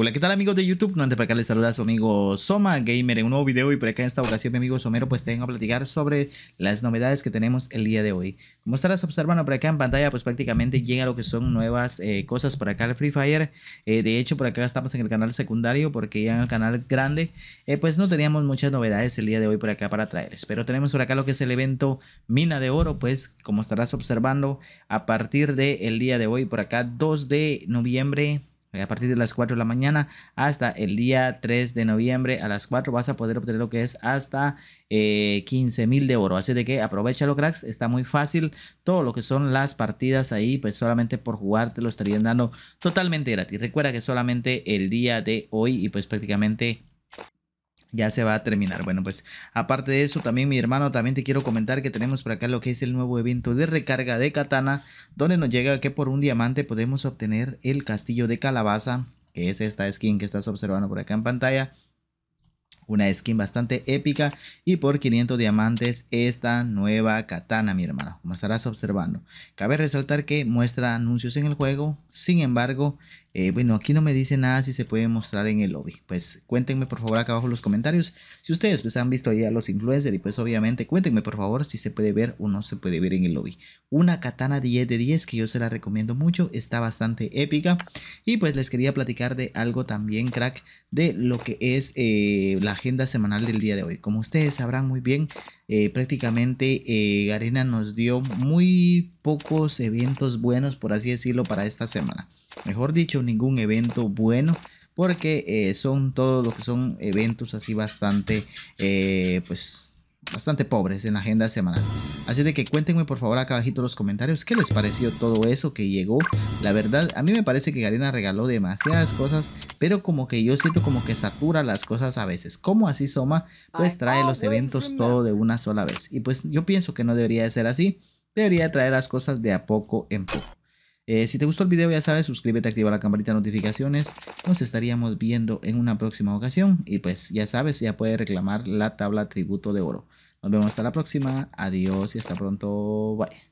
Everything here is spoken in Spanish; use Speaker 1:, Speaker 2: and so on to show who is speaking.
Speaker 1: Hola, ¿qué tal amigos de YouTube? No, antes para acá les saluda a su amigo Soma Gamer en un nuevo video y por acá en esta ocasión mi amigo Somero pues te vengo a platicar sobre las novedades que tenemos el día de hoy. Como estarás observando por acá en pantalla pues prácticamente llega lo que son nuevas eh, cosas por acá al Free Fire. Eh, de hecho por acá estamos en el canal secundario porque ya en el canal grande eh, pues no teníamos muchas novedades el día de hoy por acá para traerles. Pero tenemos por acá lo que es el evento Mina de Oro pues como estarás observando a partir del día de hoy por acá 2 de noviembre a partir de las 4 de la mañana hasta el día 3 de noviembre a las 4 vas a poder obtener lo que es hasta 15.000 eh, mil de oro. Así de que aprovechalo, cracks. Está muy fácil. Todo lo que son las partidas ahí, pues solamente por jugar te lo estarían dando totalmente gratis. Recuerda que solamente el día de hoy y pues prácticamente ya se va a terminar. Bueno, pues aparte de eso, también mi hermano, también te quiero comentar que tenemos por acá lo que es el nuevo evento de recarga de katana, donde nos llega que por un diamante podemos obtener el castillo de calabaza, que es esta skin que estás observando por acá en pantalla. Una skin bastante épica y por 500 diamantes esta nueva katana, mi hermano, como estarás observando. Cabe resaltar que muestra anuncios en el juego, sin embargo, eh, bueno, aquí no me dice nada si se puede mostrar en el lobby. Pues cuéntenme por favor acá abajo en los comentarios. Si ustedes pues han visto ya a los influencers y pues obviamente cuéntenme por favor si se puede ver o no se puede ver en el lobby. Una katana 10 de 10 que yo se la recomiendo mucho, está bastante épica. Y pues les quería platicar de algo también crack de lo que es eh, la agenda semanal del día de hoy. Como ustedes sabrán muy bien, eh, prácticamente Garena nos dio muy pocos eventos buenos, por así decirlo, para esta semana. Mejor dicho, ningún evento bueno porque eh, son todos los que son eventos así bastante, eh, pues, bastante pobres en la agenda semanal. Así de que cuéntenme por favor acá abajito los comentarios qué les pareció todo eso que llegó. La verdad, a mí me parece que galena regaló demasiadas cosas, pero como que yo siento como que satura las cosas a veces. Como así Soma, pues trae los eventos todo de una sola vez. Y pues yo pienso que no debería de ser así debería traer las cosas de a poco en poco. Eh, si te gustó el video ya sabes, suscríbete, activa la campanita de notificaciones. Nos estaríamos viendo en una próxima ocasión. Y pues ya sabes, ya puedes reclamar la tabla tributo de oro. Nos vemos hasta la próxima. Adiós y hasta pronto. Bye.